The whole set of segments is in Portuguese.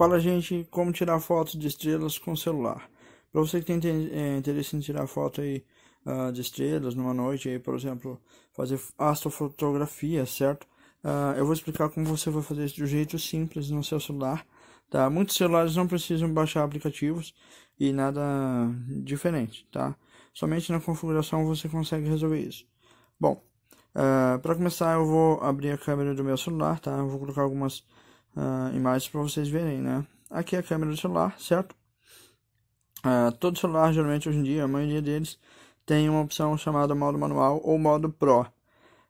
Fala, gente, como tirar fotos de estrelas com celular. Para você que tem é, interesse em tirar foto aí uh, de estrelas numa noite, aí, por exemplo, fazer astrofotografia, certo? Uh, eu vou explicar como você vai fazer isso de um jeito simples no seu celular. Tá? Muitos celulares não precisam baixar aplicativos e nada diferente, tá? Somente na configuração você consegue resolver isso. Bom, uh, ah, para começar eu vou abrir a câmera do meu celular, tá? Eu vou colocar algumas uh, imagens para vocês verem, né? Aqui é a câmera do celular, certo? Uh, todo celular, geralmente hoje em dia, a maioria deles tem uma opção chamada modo manual ou modo Pro.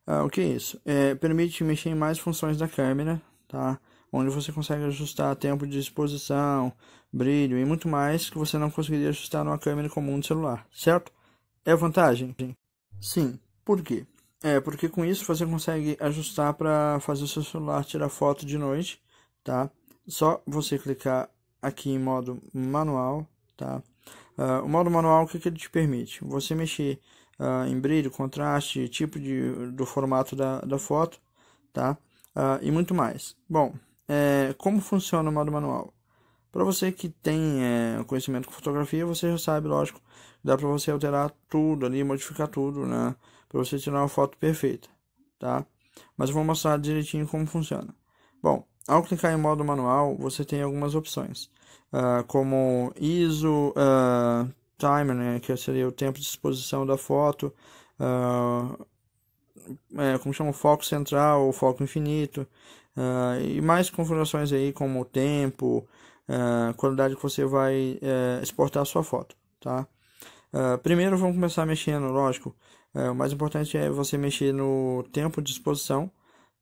Uh, o que é isso? É, permite mexer em mais funções da câmera, tá? Onde você consegue ajustar tempo de exposição, brilho e muito mais que você não conseguiria ajustar numa câmera comum de celular, certo? É vantagem? Sim. Por quê? É, porque com isso você consegue ajustar para fazer o seu celular tirar foto de noite tá? Só você clicar aqui em modo manual, tá? Uh, o modo manual, o que, que ele te permite? Você mexer uh, em brilho, contraste, tipo de, do formato da, da foto, tá? Uh, e muito mais. Bom, é, como funciona o modo manual? Para você que tem é, conhecimento com fotografia, você já sabe, lógico, dá para você alterar tudo ali, modificar tudo, né? Para você tirar uma foto perfeita, tá? Mas eu vou mostrar direitinho como funciona. Bom, ao clicar em modo manual, você tem algumas opções, uh, como ISO, uh, timer, né, que seria o tempo de exposição da foto, uh, é, como chama, foco central, ou foco infinito, uh, e mais configurações aí como tempo, uh, qualidade que você vai uh, exportar a sua foto, tá? primeiro vamos começar mexendo, lógico, eh, o mais importante é você mexer no tempo de exposição,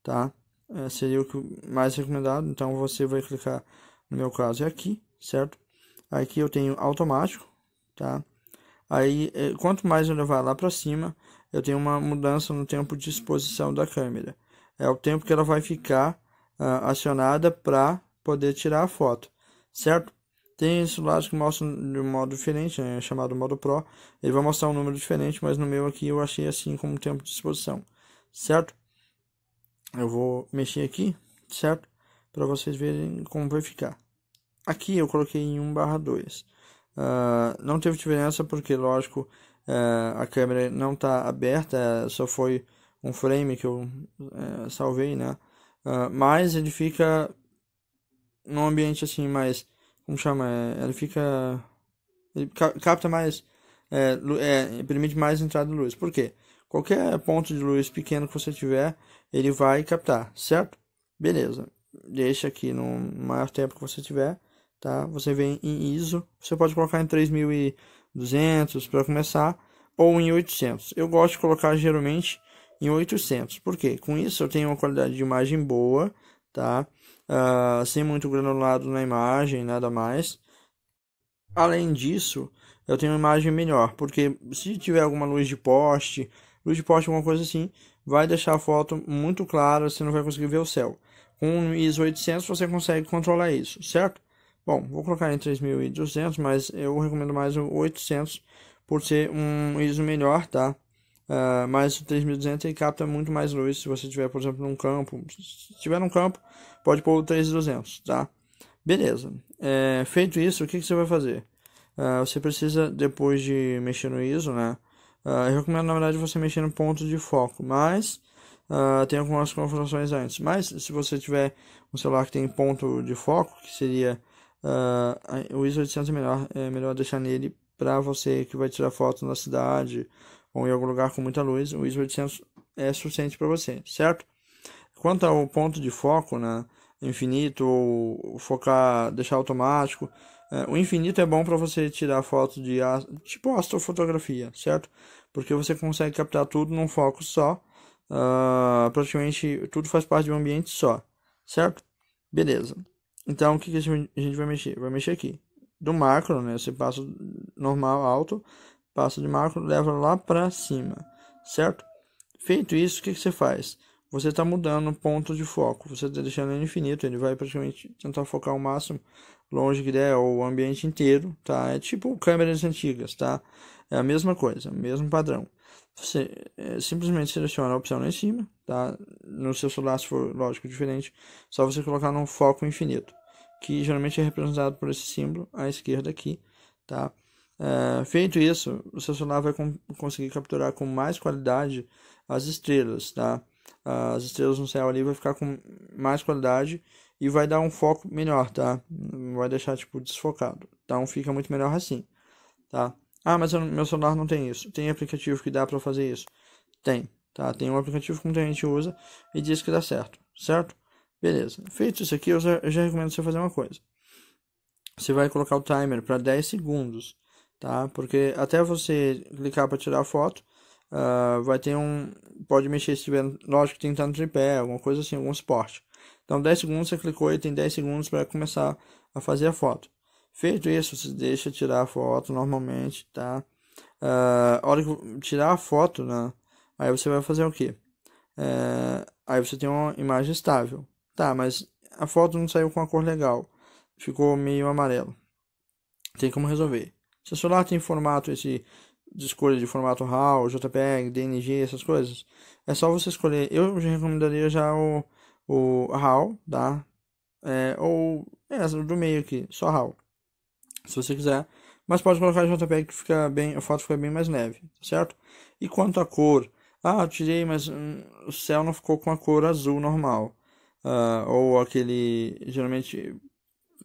tá? é, seria o que mais recomendado. Então você vai clicar, no meu caso é aqui, certo? Aqui eu tenho automático, tá? Aí é, quanto mais eu levar lá para cima, eu tenho uma mudança no tempo de exposição da câmera. É o tempo que ela vai ficar uh, acionada para poder tirar a foto, certo? Tem celulares que mostram de um modo diferente, né, é chamado modo Pro. Ele vai mostrar um número diferente, mas no meu aqui eu achei assim como tempo de exposição, certo? Eu vou mexer aqui, certo? Para vocês verem como vai ficar. Aqui eu coloquei em 1 barra 2. Uh, ah, não teve diferença porque, lógico, uh, a câmera não está aberta, eh, só foi um frame que eu uh, salvei, né? Ah, mas ele fica num ambiente assim mais... Como chama? Ele fica... Ele capta mais... É, é, permite mais entrada de luz. Por quê? Qualquer ponto de luz pequeno que você tiver, ele vai captar, certo? Beleza. Deixa aqui no maior tempo que você tiver, tá? Você vem em ISO, você pode colocar em 3200 para começar ou em 800. Eu gosto de colocar geralmente em 800. porque Com isso eu tenho uma qualidade de imagem boa, tá? Uh, sem muito granulado na imagem, nada mais. Além disso, eu tenho uma imagem melhor, porque se tiver alguma luz de poste, luz forte, alguma coisa assim, vai deixar a foto muito clara, você não vai conseguir ver o céu. Com ISO 800 você consegue controlar isso, certo? Bom, vou colocar em 3200, mas eu recomendo mais o 800 por ser um ISO melhor, tá? Uh, ah, mas o 3200 ele capta muito mais luz se você tiver, por exemplo, num campo. Se tiver num campo, pode pôr o 3200, tá? Beleza. É, feito isso, o que, que você vai fazer? Uh, você precisa, depois de mexer no ISO, né? Uh, eu recomendo, na verdade, você mexer no ponto de foco, mas uh, tem algumas configurações antes. Mas se você tiver um celular que tem ponto de foco, que seria uh, o ISO 800 é melhor, é melhor deixar nele para você que vai tirar foto na cidade ou em algum lugar com muita luz, o ISO 800 é suficiente para você, certo? Quanto ao ponto de foco, né? infinito ou focar, deixar automático. É, o infinito é bom para você tirar foto de tipo astrofotografia, certo? Porque você consegue captar tudo num foco só. Uh, praticamente tudo faz parte de um ambiente só, certo? Beleza. Então o que, que a gente vai mexer? Vai mexer aqui do macro, né? Você passa normal, alto, passa de macro, leva lá para cima, certo? Feito isso, o que, que você faz? você está mudando o ponto de foco, você está deixando ele infinito, ele vai praticamente tentar focar o máximo longe que der, ou o ambiente inteiro, tá? É tipo câmeras antigas, tá? É a mesma coisa, mesmo padrão. Você é, simplesmente seleciona a opção lá em cima, tá? No seu celular, se for lógico diferente, só você colocar no foco infinito, que geralmente é representado por esse símbolo à esquerda aqui, tá? É, feito isso, o seu celular vai com, conseguir capturar com mais qualidade as estrelas, tá? as estrelas no céu ali vai ficar com mais qualidade e vai dar um foco melhor, tá? Vai deixar tipo desfocado. Então fica muito melhor assim, tá? Ah, mas eu, meu celular não tem isso. Tem aplicativo que dá para fazer isso? Tem, tá? Tem um aplicativo que muita gente usa e diz que dá certo, certo? Beleza. Feito isso aqui, eu já, eu já recomendo você fazer uma coisa. Você vai colocar o timer para 10 segundos, tá? Porque até você clicar para tirar a foto, uh, vai ter um pode mexer se tiver, lógico, tentando tripé, alguma coisa assim, algum esporte. Então, 10 segundos você clicou e tem 10 segundos para começar a fazer a foto. Feito isso, você deixa tirar a foto normalmente, tá? Uh, a hora que tirar a foto, né? Aí você vai fazer o quê? Uh, aí você tem uma imagem estável. Tá, mas a foto não saiu com a cor legal. Ficou meio amarelo. Tem como resolver. o celular tem formato esse de escolha de formato RAW, JPEG, DNG, essas coisas, é só você escolher. Eu já recomendaria já o, o RAW, tá? É, ou é, do meio aqui, só RAW, se você quiser. Mas pode colocar JPEG que fica bem, a foto fica bem mais leve, tá certo? E quanto à cor, ah, eu tirei, mas hum, o céu não ficou com a cor azul normal. Uh, ou aquele, geralmente,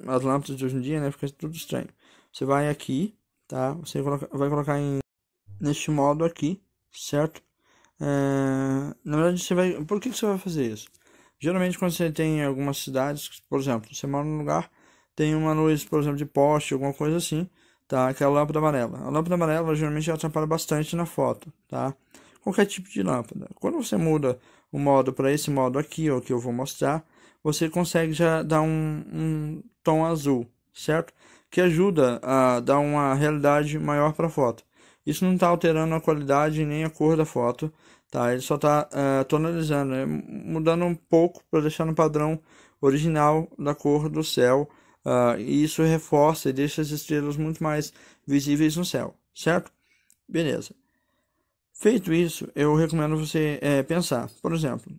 as lâmpadas de hoje em dia, né, fica tudo estranho. Você vai aqui, tá? Você coloca, vai colocar em neste modo aqui, certo? É, na verdade, você vai. Por que, você vai fazer isso? Geralmente, quando você tem algumas cidades, por exemplo, você mora num lugar, tem uma luz, por exemplo, de poste, alguma coisa assim, tá? Que é a lâmpada amarela. A lâmpada amarela geralmente atrapalha bastante na foto, tá? Qualquer tipo de lâmpada. Quando você muda o modo para esse modo aqui, ó, que eu vou mostrar, você consegue já dar um, um tom azul, certo? Que ajuda a dar uma realidade maior para a foto. Isso não está alterando a qualidade nem a cor da foto, tá? Ele só está uh, eh, tonalizando, né? mudando um pouco para deixar no padrão original da cor do céu. Uh, e isso reforça e deixa as estrelas muito mais visíveis no céu, certo? Beleza. Feito isso, eu recomendo você é, pensar. Por exemplo,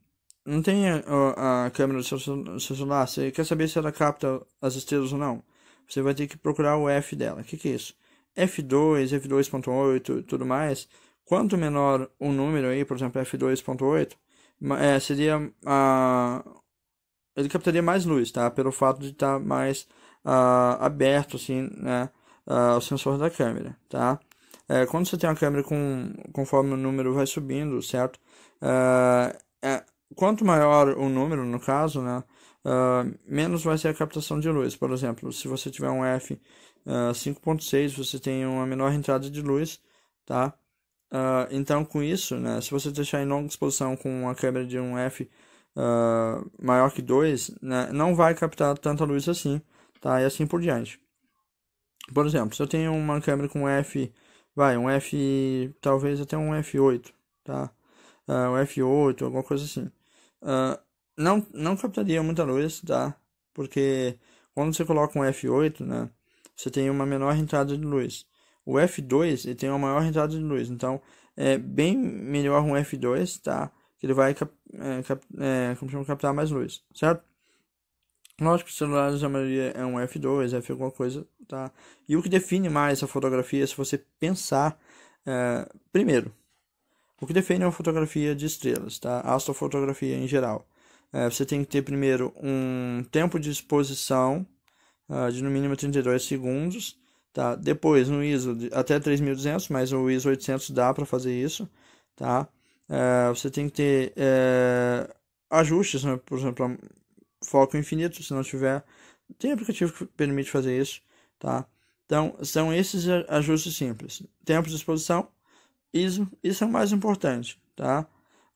não tem a, a câmera do seu, seu, celular, você quer saber se ela capta as estrelas ou não? Você vai ter que procurar o F dela. O que, que é isso? F2, F2.8 tudo mais, quanto menor o número aí, por exemplo, F2.8, é, seria a. Ele captaria mais luz, tá? Pelo fato de estar tá mais a, aberto, assim, né? A, o sensor da câmera, tá? É, quando você tem uma câmera com. conforme o número vai subindo, certo? É, é quanto maior o número, no caso, né? Ah, menos vai ser a captação de luz. Por exemplo, se você tiver um F Uh, ah, 5.6 você tem uma menor entrada de luz, tá? Uh, então com isso, né, se você deixar em longa exposição com uma câmera de um f uh, maior que 2, né, não vai captar tanta luz assim, tá? E assim por diante. Por exemplo, se eu tenho uma câmera com f, vai, um f, talvez até um f8, tá? Uh, um f8, alguma coisa assim. não, não captaria muita luz, tá? Porque quando você coloca um f8, né? você tem uma menor entrada de luz. O F2 ele tem uma maior entrada de luz, então é bem melhor um F2, tá? Que ele vai cap, é, cap, é, como chama, captar mais luz, certo? Lógico que os celulares, a maioria é um F2, F alguma coisa, tá? E o que define mais a fotografia se você pensar, é, primeiro, o que define é uma fotografia de estrelas, tá? Astrofotografia em geral. É, você tem que ter primeiro um tempo de exposição uh, de no mínimo 32 segundos. Tá? Depois, no ISO até 3200, mas o ISO 800 dá para fazer isso. Tá? Uh, você tem que ter uh, ajustes, né? por exemplo, foco infinito, se não tiver. Tem aplicativo que permite fazer isso. Tá? Então, são esses ajustes simples. Tempo de exposição, ISO, isso é o mais importante, tá?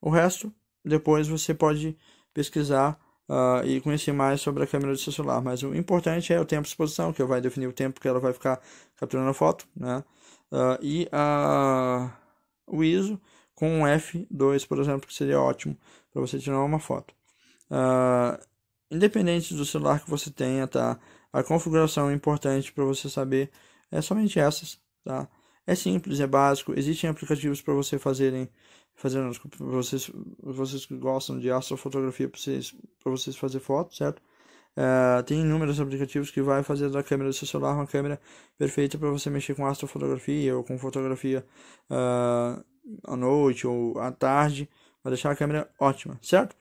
O resto, depois você pode pesquisar uh, e conhecer mais sobre a câmera do seu celular. Mas o importante é o tempo de exposição, que vai definir o tempo que ela vai ficar capturando a foto, né? Uh, e a, o ISO com um F2, por exemplo, que seria ótimo para você tirar uma foto. Uh, independente do celular que você tenha, tá? A configuração é importante para você saber é somente essas, tá? É simples, é básico. Existem aplicativos para você fazerem, fazer, vocês, vocês que gostam de astrofotografia para vocês, para vocês fazer fotos, certo? Uh, tem inúmeros aplicativos que vai fazer da câmera do seu celular uma câmera perfeita para você mexer com astrofotografia ou com fotografia uh, à noite ou à tarde. Vai deixar a câmera ótima, certo?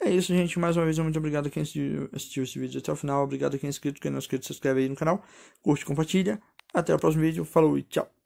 É isso, gente. Mais uma vez, muito obrigado a quem assistiu esse vídeo até o final. Obrigado a quem é inscrito. Quem não é inscrito, se inscreve aí no canal. Curte, compartilha. Até o próximo vídeo. Falou e tchau.